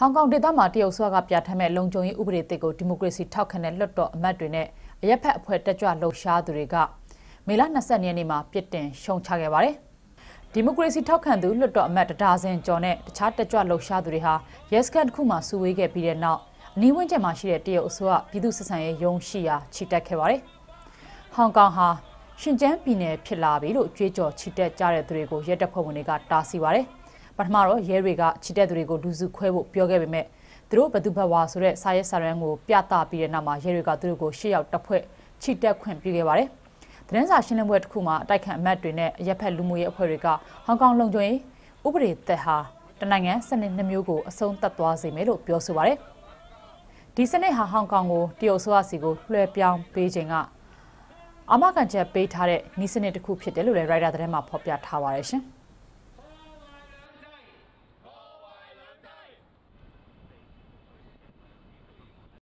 ဟောင်ကောင်ဒေသမှာတရုတ်ဆွာကပြဋ္ဌာန်းမဲ့လုံခြုံရေးဥပဒေသစ်ကိုဒီမိုကရေစီထောက်ခံတဲ့လွတ်တော်အမတ်တွေနဲ့အရက်ဖက်အဖွဲ့တက်ကြွလှုပ်ရှားသူတွေကမေလ20ရက်နေ့မှာပြစ်တင်ရှုံချခဲ့ပါတယ်။ဒီမိုကရေစီထောက်ခံသူလွတ်တော်အမတ်တဒါဇင်ကျော်နဲ့တခြားတက်ကြွလှုပ်ရှားသူတွေဟာရက်စကတ်တစ်ခုမှာစုဝေးခဲ့ပြီးတဲ့နောက်အနီးဝန်းကျင်မှာရှိတဲ့တရုတ်အစိုးရပြည်သူစစ်ဆန်ရေးရုံးရှိရာခြိတက်ခဲ့ပါတယ်။ဟောင်ကောင်ဟာရှင်ကျန်းပြည်နယ်ဖြစ်လာပြီလို့ကြွေးကြော်ခြိတက်ကြတဲ့သူတွေကိုရက်တပ်ဖွဲ့ဝင်တွေကတားဆီးပါတယ်။ပထမတော့ရဲတွေကချစ်တဲ့သူတွေကိုလူစုခွဲဖို့ပြောခဲ့ပေမဲ့သူတို့ဘသူဘဝဆိုတဲ့စာရဲစာရန်ကိုပြသပြီးတဲ့နောက်မှာရဲတွေကသူတို့ကိုရှစ်ယောက်တစ်ဖွဲ့ချစ်တက်ခွင့်ပြုခဲ့ပါတယ်။သတင်းစာရှင်းလင်းပွဲတစ်ခုမှာအတိုက်ခံအမတ်တွေနဲ့အရက်ဖက်လူမှုရေးအဖွဲ့တွေကဟောင်ကောင်လုံခြုံရေးဥပဒေသက်ဟာတနိုင်ငံစနစ်နှမျိုးကိုအဆုံးသတ်သွားစေမယ်လို့ပြောဆိုပါတယ်။ဒီစနစ်ဟာဟောင်ကောင်ကိုတရုတ်ဆိုရစီကို လွှဲပြောင်းပေးခြင်းကအာမခံချက်ပေးထားတဲ့ဤစနစ်တစ်ခုဖြစ်တယ်လို့လည်းရိုက်တာသတင်းမှာဖော်ပြထားပါတယ်ရှင်။